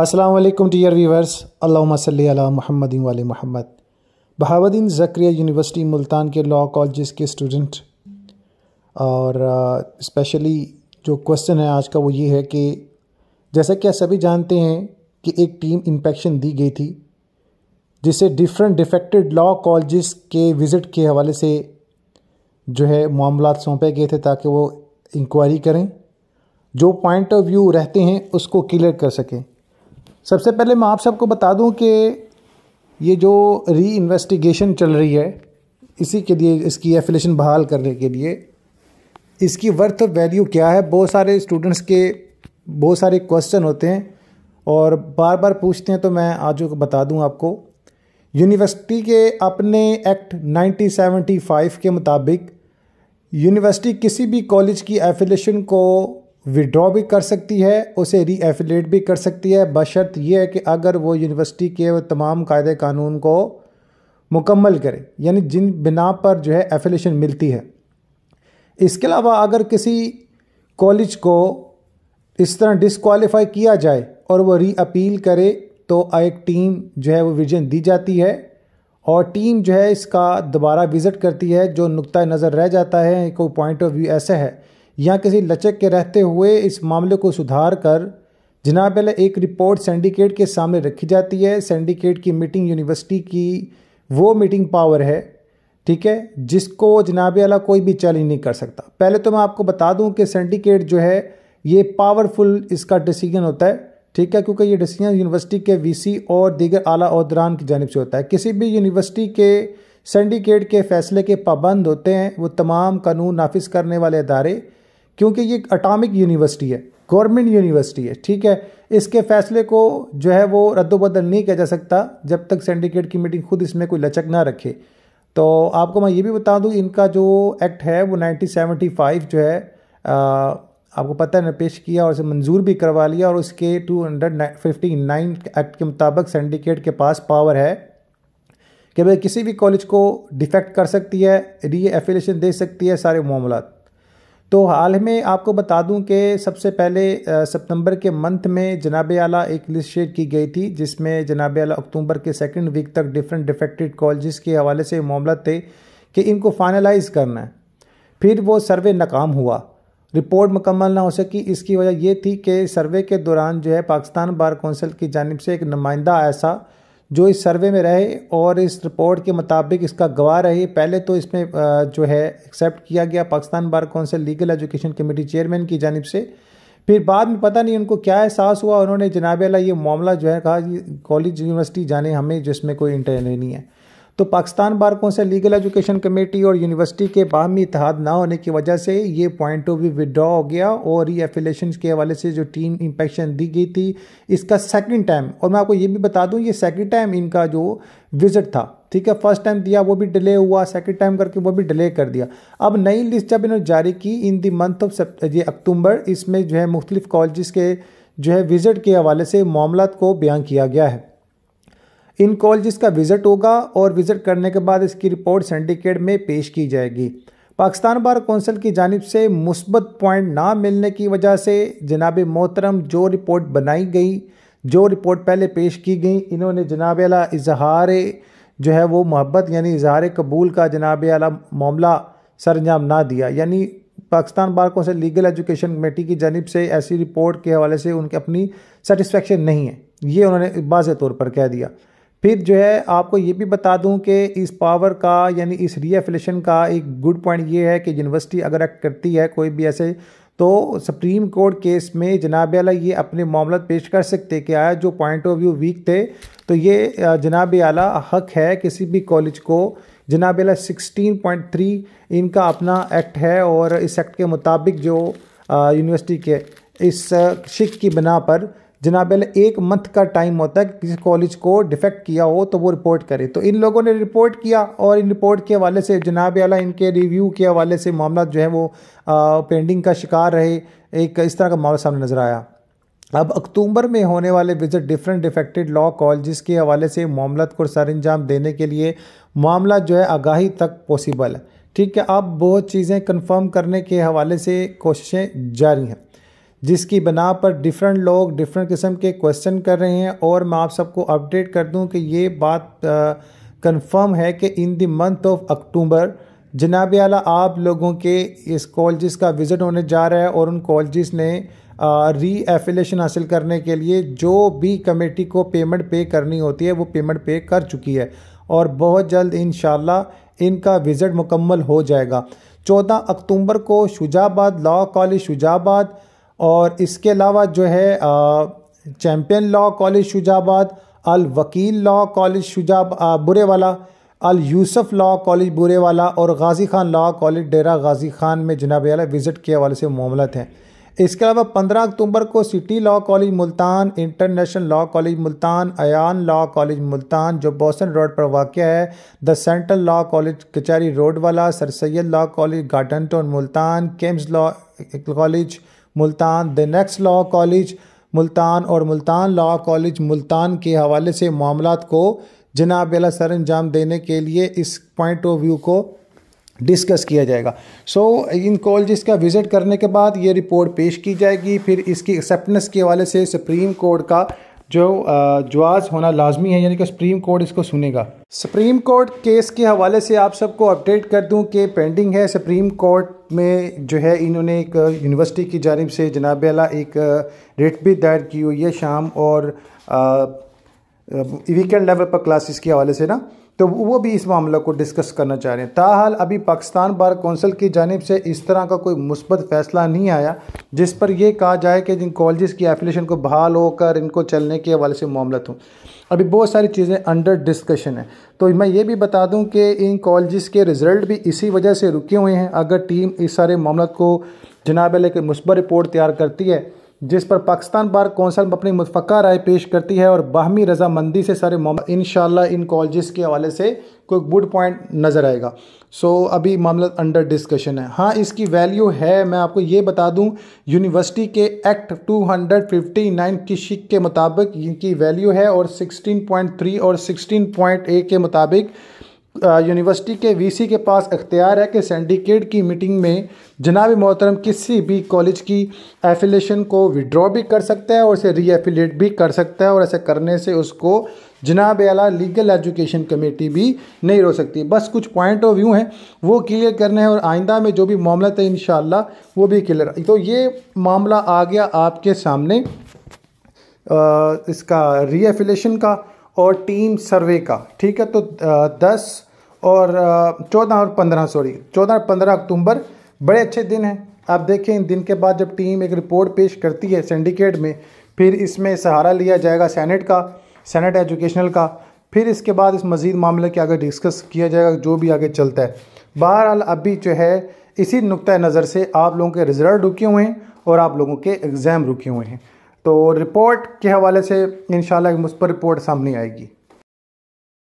अस्सलाम वालेकुम dear viewers अल्लाहुम्मा सल्ली अला मोहम्मद वाले मोहम्मद बहावुद्दीन जक्रिया यूनिवर्सिटी मुल्तान के लॉ कॉलेज के स्टूडेंट और स्पेशली uh, जो क्वेश्चन है आज का वो ये है कि जैसा कि आप सभी जानते हैं कि एक टीम इंफेक्शन दी गई थी जिसे डिफरेंट डिफेक्टेड लॉ कॉलेज के विज़िट के हवाले से जो है मामला सौंपे गए थे ताकि वो इंक्वायरी करें जो पॉइंट ऑफ व्यू रहते हैं उसको क्लियर कर सकें सबसे पहले मैं आप सबको बता दूं कि ये जो री इन्वेस्टिगेशन चल रही है इसी के लिए इसकी एफिलेशन बहाल करने के लिए इसकी वर्थ वैल्यू क्या है बहुत सारे स्टूडेंट्स के बहुत सारे क्वेश्चन होते हैं और बार बार पूछते हैं तो मैं आज बता दूं आपको यूनिवर्सिटी के अपने एक्ट 1975 के मुताबिक यूनिवर्सिटी किसी भी कॉलेज की एफिलेशन को विड्रॉ भी कर सकती है उसे रीएफिलेट भी कर सकती है बशर्त यह है कि अगर वो यूनिवर्सिटी के तमाम कायदे कानून को मुकम्मल करे यानी जिन बिना पर जो है एफिलेशन मिलती है इसके अलावा अगर किसी कॉलेज को इस तरह डिसक्वालीफाई किया जाए और वो री अपील करे तो एक टीम जो है वो विजन दी जाती है और टीम जो है इसका दोबारा विज़िट करती है जो नुक़ नज़र रह जाता है कोई पॉइंट ऑफ व्यू ऐसा है या किसी लचक के रहते हुए इस मामले को सुधार कर जनाब एक रिपोर्ट सेंडिकेट के सामने रखी जाती है सेंडिकेट की मीटिंग यूनिवर्सिटी की वो मीटिंग पावर है ठीक है जिसको जनाब अला कोई भी चैलेंज नहीं कर सकता पहले तो मैं आपको बता दूं कि सेंडिकेट जो है ये पावरफुल इसका डिसीजन होता है ठीक है क्योंकि ये डिसीजन यूनिवर्सिटी के वीसी और दीगर आला अहदरान की जानब से होता है किसी भी यूनिवर्सिटी के सेंडिकेट के फैसले के पाबंद होते हैं वो तमाम कानून नाफिज करने वाले अदारे क्योंकि ये अटामिक यूनिवर्सिटी है गवर्नमेंट यूनिवर्सिटी है ठीक है इसके फैसले को जो है वो रद्दबदल नहीं किया जा सकता जब तक सिंडिकेट की मीटिंग खुद इसमें कोई लचक ना रखे तो आपको मैं ये भी बता दूँ इनका जो एक्ट है वो 1975 जो है आ, आपको पता है ना पेश किया और इसे मंजूर भी करवा लिया और उसके टू एक्ट के मुताबिक सिंडिकेट के पास पावर है कि भाई किसी भी कॉलेज को डिफेक्ट कर सकती है री एफिलेशन दे सकती है सारे मामला तो हाल में आपको बता दूं कि सबसे पहले सितंबर के मंथ में जनाब आला एक लिस्ट शेयर की गई थी जिसमें जनाब आला अक्टूबर के सेकंड वीक तक डिफरेंट डिफेक्टेड कॉलेज के हवाले से मामला थे कि इनको फाइनलाइज करना है फिर वो सर्वे नाकाम हुआ रिपोर्ट मुकम्मल ना हो सकी इसकी वजह यह थी कि सर्वे के दौरान जो है पाकिस्तान बार कौंसिल की जानब से एक नुमाइंदा ऐसा जो इस सर्वे में रहे और इस रिपोर्ट के मुताबिक इसका गवाह रहे पहले तो इसमें जो है एक्सेप्ट किया गया Pakistan bar council legal education committee chairman की जानब से फिर बाद में पता नहीं उनको क्या एहसास हुआ उन्होंने जनाब अला ये मामला जो है कहा कॉलेज यूनिवर्सिटी जाने हमें जिसमें कोई इंटरव्यू नहीं है तो Pakistan bar council legal education committee और यूनिवर्सिटी के बाहमी इतिहाद ना होने की वजह से ये पॉइंट ऑफ व्यू विड्रॉ हो गया और एफिलेशन के हवाले से जो टीम इंपेक्शन दी गई थी इसका सेकंड टाइम और मैं आपको ये भी बता दूं ये सेकंड टाइम इनका जो विजिट था ठीक है फर्स्ट टाइम दिया वो भी डिले हुआ सेकेंड टाइम करके वो भी डिले कर दिया अब नई लिस्ट जब इन्होंने जारी की इन दी मंथ ऑफ ये अक्टूबर इसमें जो है मुख्तलिफ कॉलेज के जो है विजिट के हवाले से मामला को बयान किया गया है इन कॉलेज का विज़िट होगा और विज़िट करने के बाद इसकी रिपोर्ट सिंडिकेट में पेश की जाएगी पाकिस्तान बार कौंसिल की जानब से मुस्बत पॉइंट ना मिलने की वजह से जनाब मोहतरम जो रिपोर्ट बनाई गई जो रिपोर्ट पहले पेश की गई इन्होंने जनाब अला इजहार जो है वो मोहब्बत यानी इजहार कबूल का जनाब अला मामला सर अंजाम ना दिया यानी Pakistan bar council legal education committee की जानब से ऐसी रिपोर्ट के हवाले से उनकी अपनी सेटिस्फेक्शन नहीं है ये उन्होंने वाज तौर पर कह दिया फिर जो है आपको ये भी बता दूं कि इस पावर का यानी इस रीएफिलेशन का एक गुड पॉइंट ये है कि यूनिवर्सिटी अगर एक्ट करती है कोई भी ऐसे तो सुप्रीम कोर्ट केस में जनाब आला ये अपने मामला पेश कर सकते कि आया जो पॉइंट ऑफ व्यू वीक थे तो ये जनाब आला हक है किसी भी कॉलेज को जनाब आला सिक्सटीन पॉइंट थ्री इनका अपना एक्ट है और इस एक्ट के मुताबिक जो यूनिवर्सिटी के इस शिक की बिना पर जनाब एक मंथ का टाइम होता है कि किसी कॉलेज को डिफेक्ट किया हो तो वो रिपोर्ट करे तो इन लोगों ने रिपोर्ट किया और इन रिपोर्ट के हवाले से जनाब अला इनके रिव्यू के हवाले से मामला जो है वो पेंडिंग का शिकार रहे एक इस तरह का मामला सामने नज़र आया अब अक्टूबर में होने वाले visit different affiliated law college के हवाले से मामला को सर अंजाम देने के लिए मामला जो है आगाही तक पॉसिबल है ठीक है अब बहुत चीज़ें कन्फर्म करने के हवाले से कोशिशें जारी हैं जिसकी बना पर डिफरेंट लोग डिफरेंट किस्म के क्वेश्चन कर रहे हैं और मैं आप सबको अपडेट कर दूं कि ये बात कंफर्म है कि in the month of October जनाब आला आप लोगों के इस कॉलेज़ का विज़िट होने जा रहा है और उन कॉलेज़ ने री एफिलेशन हासिल करने के लिए जो भी कमेटी को पेमेंट पे करनी होती है वो पेमेंट पे कर चुकी है और बहुत जल्द इन इनका विज़िट मुकम्मल हो जाएगा चौदह अक्टूबर को शुजाबाद लॉ कॉलेज शुजाबाद और इसके अलावा जो है champion law college Shujabad Al Wakeel law college Shuja बुरे वाला अल Yusuf law college Burewala और गाजी खान लॉ कॉलेज डेरा गाजी खान में जनाब अला विज़िट के हवाले से मामलत हैं इसके अलावा पंद्रह अक्टूबर को city law college Multan international law college Multan Ayan law college Multan जो बोसन रोड पर वाक़ है the central law college Kachehri road वाला sir Syed law college garden town Multan केम्स law college Multan the next law college Multan और मुल्तान लॉ कॉलेज मुल्तान के हवाले से मामला को जनाब अला सर अंजाम देने के लिए इस पॉइंट ऑफ व्यू को डिस्कस किया जाएगा सो so, इन कॉलेज का विज़िट करने के बाद ये रिपोर्ट पेश की जाएगी फिर इसकी एक्सेप्टेंस के हवाले से सुप्रीम कोर्ट का जो जवाज होना लाजमी है यानी कि सुप्रीम कोर्ट इसको सुनेगा सुप्रीम कोर्ट केस के हवाले से आप सबको अपडेट कर दूं कि पेंडिंग है सुप्रीम कोर्ट में जो है इन्होंने एक यूनिवर्सिटी की जानब से जनाब अला एक रेट भी दायर की हुई है शाम और वीकेंड लेवल पर क्लासेस के हवाले से ना तो वो भी इस मामला को डिस्कस करना चाह रहे हैं ताहाल अभी पाकिस्तान बार कौंसिल की जानब से इस तरह का कोई मुस्बत फैसला नहीं आया जिस पर यह कहा जाए कि जिन कॉलेज़ की एफिलेशन को बहाल होकर इनको चलने के हवाले से मामलत हूँ अभी बहुत सारी चीज़ें अंडर डिस्कशन है तो मैं ये भी बता दूं कि इन कॉलेज़ के रिज़ल्ट भी इसी वजह से रुके हुए हैं अगर टीम इस सारे मामलों को जनाब लेकर मुस्बत रिपोर्ट तैयार करती है जिस पर पाकिस्तान बार कौंसल अपनी मुतफ़ा राय पेश करती है और बाहमी रजामंदी से सारे इन इन कॉलेज़ के हवाले से कोई गुड पॉइंट नज़र आएगा सो so, अभी मामला अंडर डिस्कशन है हाँ इसकी वैल्यू है मैं आपको ये बता दूँ यूनिवर्सिटी के एक्ट 259 की शिक के मुताबिक इनकी वैल्यू है और 16.3 और ए के मुताबिक यूनिवर्सिटी के वीसी के पास अख्तियार है कि सेंडिकेट की मीटिंग में जनाब मोहतरम किसी भी कॉलेज की एफिलेशन को विड्रॉ भी कर सकता है और उसे री एफिलेट भी कर सकता है और ऐसे करने से उसको जनाब अला लीगल एजुकेशन कमेटी भी नहीं रो सकती बस कुछ पॉइंट ऑफ व्यू हैं वो क्लियर करने हैं और आइंदा में जो भी मामला थे इन वो भी क्लियर तो ये मामला आ गया आपके सामने आ, इसका री एफिलेशन का और टीम सर्वे का ठीक है तो दस और चौदह और पंद्रह सॉरी चौदह और पंद्रह अक्टूबर बड़े अच्छे दिन हैं आप देखें इन दिन के बाद जब टीम एक रिपोर्ट पेश करती है सिंडिकेट में फिर इसमें सहारा लिया जाएगा सेनेट का सेनेट एजुकेशनल का फिर इसके बाद इस मज़ीद मामले के आगे डिस्कस किया जाएगा जो भी आगे चलता है बहरहाल अभी जो है इसी नुक़ नज़र से आप लोगों के रिज़ल्ट रुके हुए हैं और आप लोगों के एग्ज़ाम रुके हुए हैं तो रिपोर्ट के हवाले से इन शाला मुझ पर रिपोर्ट सामने आएगी